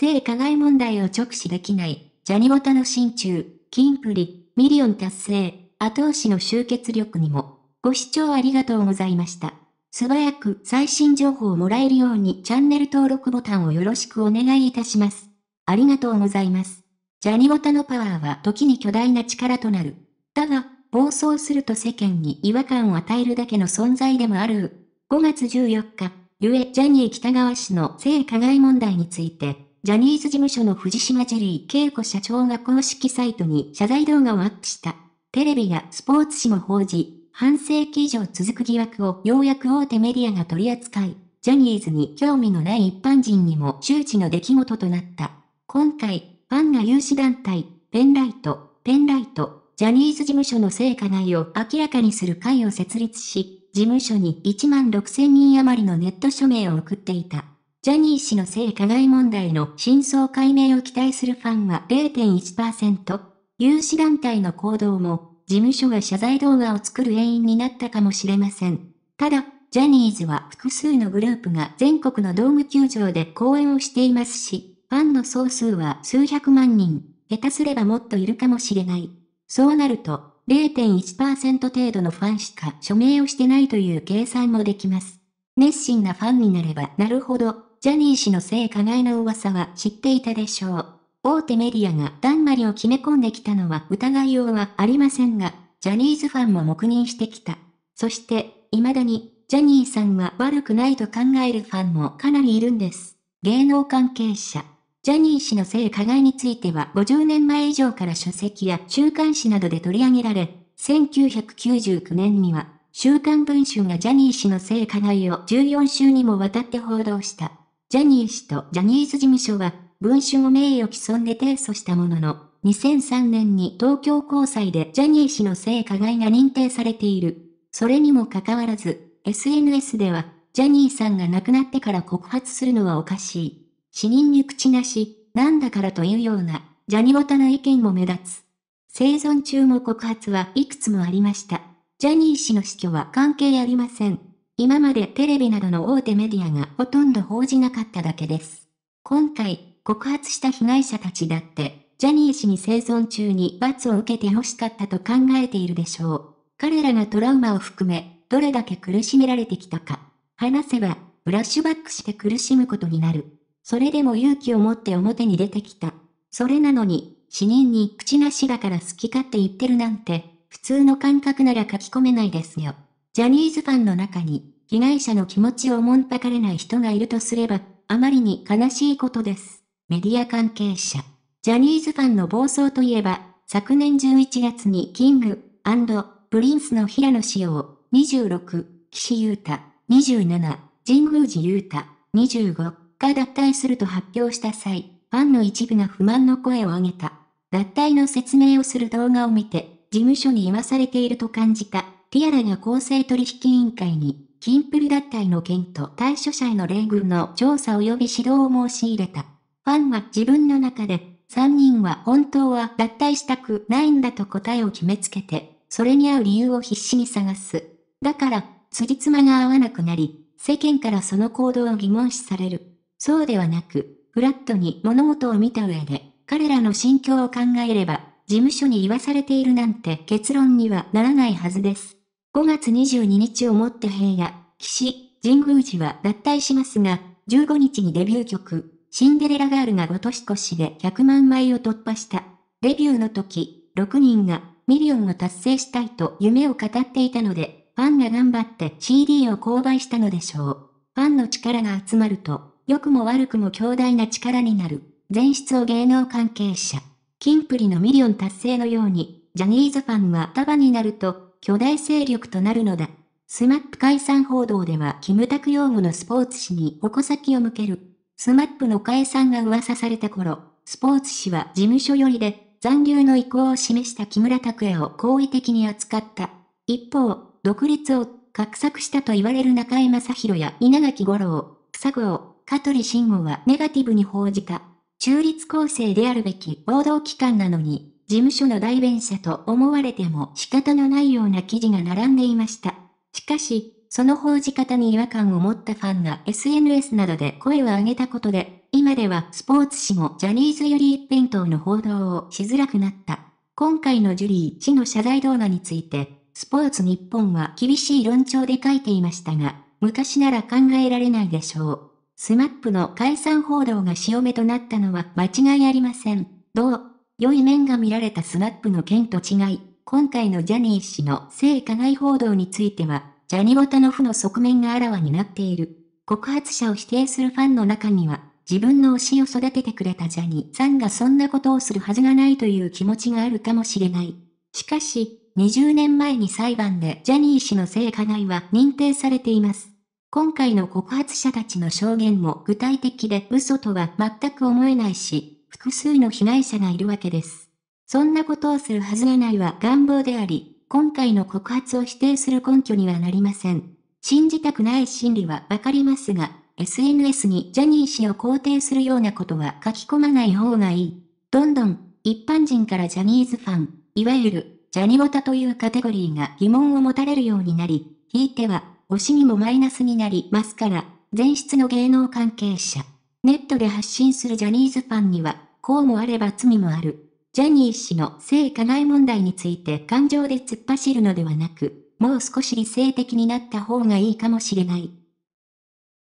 性加害問題を直視できない、ジャニオタの心中、キンプリ、ミリオン達成、後押しの集結力にも、ご視聴ありがとうございました。素早く最新情報をもらえるようにチャンネル登録ボタンをよろしくお願いいたします。ありがとうございます。ジャニオタのパワーは時に巨大な力となる。だが、暴走すると世間に違和感を与えるだけの存在でもある。5月14日、ゆえジャニー北川氏の性加害問題について、ジャニーズ事務所の藤島ジェリー恵子社長が公式サイトに謝罪動画をアップした。テレビやスポーツ紙も報じ、半世紀以上続く疑惑をようやく大手メディアが取り扱い、ジャニーズに興味のない一般人にも周知の出来事となった。今回、ファンが有志団体、ペンライト、ペンライト、ジャニーズ事務所の成果内を明らかにする会を設立し、事務所に1万6000人余りのネット署名を送っていた。ジャニー氏の性加害問題の真相解明を期待するファンは0.1%、有志団体の行動も、事務所が謝罪動画を作る原因になったかもしれません。ただ、ジャニーズは複数のグループが全国のドーム球場で公演をしていますし、ファンの総数は数百万人、下手すればもっといるかもしれない。そうなると、0.1%程度のファンしか署名をしてないという計算もできます。熱心なファンになればなるほど、ジャニー氏の性加害の噂は知っていたでしょう。大手メディアがだんまりを決め込んできたのは疑いようはありませんが、ジャニーズファンも黙認してきた。そして、未だに、ジャニーさんは悪くないと考えるファンもかなりいるんです。芸能関係者。ジャニー氏の性加害については50年前以上から書籍や週刊誌などで取り上げられ、1999年には、週刊文春がジャニー氏の性加害を14週にもわたって報道した。ジャニー氏とジャニーズ事務所は、文春を名誉毀損で提訴したものの、2003年に東京高裁でジャニー氏の性加害が認定されている。それにもかかわらず、SNS では、ジャニーさんが亡くなってから告発するのはおかしい。死人に口なし、なんだからというような、ジャニボタな意見も目立つ。生存中も告発はいくつもありました。ジャニー氏の死去は関係ありません。今までテレビなどの大手メディアがほとんど報じなかっただけです。今回、告発した被害者たちだって、ジャニー氏に生存中に罰を受けて欲しかったと考えているでしょう。彼らがトラウマを含め、どれだけ苦しめられてきたか。話せば、ブラッシュバックして苦しむことになる。それでも勇気を持って表に出てきた。それなのに、死人に口なしだから好き勝手言ってるなんて、普通の感覚なら書き込めないですよ。ジャニーズファンの中に、被害者の気持ちをもんぱかれない人がいるとすれば、あまりに悲しいことです。メディア関係者。ジャニーズファンの暴走といえば、昨年11月にキング、プリンスの平野紫耀、26、岸優太、27、神宮寺優太、25、が脱退すると発表した際、ファンの一部が不満の声を上げた。脱退の説明をする動画を見て、事務所に言わされていると感じた、ティアラが公正取引委員会に、金プリ脱退の件と対処者への例遇の調査及び指導を申し入れた。ファンは自分の中で、3人は本当は脱退したくないんだと答えを決めつけて、それに合う理由を必死に探す。だから、辻褄が合わなくなり、世間からその行動を疑問視される。そうではなく、フラットに物事を見た上で、彼らの心境を考えれば、事務所に言わされているなんて結論にはならないはずです。5月22日をもって平野、岸、神宮寺は脱退しますが、15日にデビュー曲、シンデレラガールが5年越しで100万枚を突破した。デビューの時、6人がミリオンを達成したいと夢を語っていたので、ファンが頑張って CD を購買したのでしょう。ファンの力が集まると、良くも悪くも強大な力になる。全室を芸能関係者。キンプリのミリオン達成のように、ジャニーズファンは束になると、巨大勢力となるのだ。スマップ解散報道ではキムタク用語のスポーツ紙に矛先を向ける。スマップの解散が噂された頃、スポーツ紙は事務所寄りで残留の意向を示した木村拓哉を好意的に扱った。一方、独立を画策したと言われる中井正宏や稲垣五郎、草を、香取慎吾はネガティブに報じた。中立構成であるべき報道機関なのに、事務所の代弁者と思われても仕方のないような記事が並んでいました。しかし、その報じ方に違和感を持ったファンが SNS などで声を上げたことで、今ではスポーツ紙もジャニーズより一辺倒の報道をしづらくなった。今回のジュリー氏の謝罪動画について、スポーツ日本は厳しい論調で書いていましたが、昔なら考えられないでしょう。スマップの解散報道が潮目となったのは間違いありません。どう良い面が見られたスナップの件と違い、今回のジャニー氏の性加害報道については、ジャニボタの負の側面があらわになっている。告発者を否定するファンの中には、自分の推しを育ててくれたジャニーさんがそんなことをするはずがないという気持ちがあるかもしれない。しかし、20年前に裁判でジャニー氏の性加害は認定されています。今回の告発者たちの証言も具体的で嘘とは全く思えないし、複数の被害者がいるわけです。そんなことをするはずがないは願望であり、今回の告発を否定する根拠にはなりません。信じたくない心理はわかりますが、SNS にジャニー氏を肯定するようなことは書き込まない方がいい。どんどん、一般人からジャニーズファン、いわゆる、ジャニオタというカテゴリーが疑問を持たれるようになり、ひいては、推しにもマイナスになりますから、前室の芸能関係者。ネットで発信するジャニーズファンには、こうもあれば罪もある。ジャニー氏の性加害問題について感情で突っ走るのではなく、もう少し理性的になった方がいいかもしれない。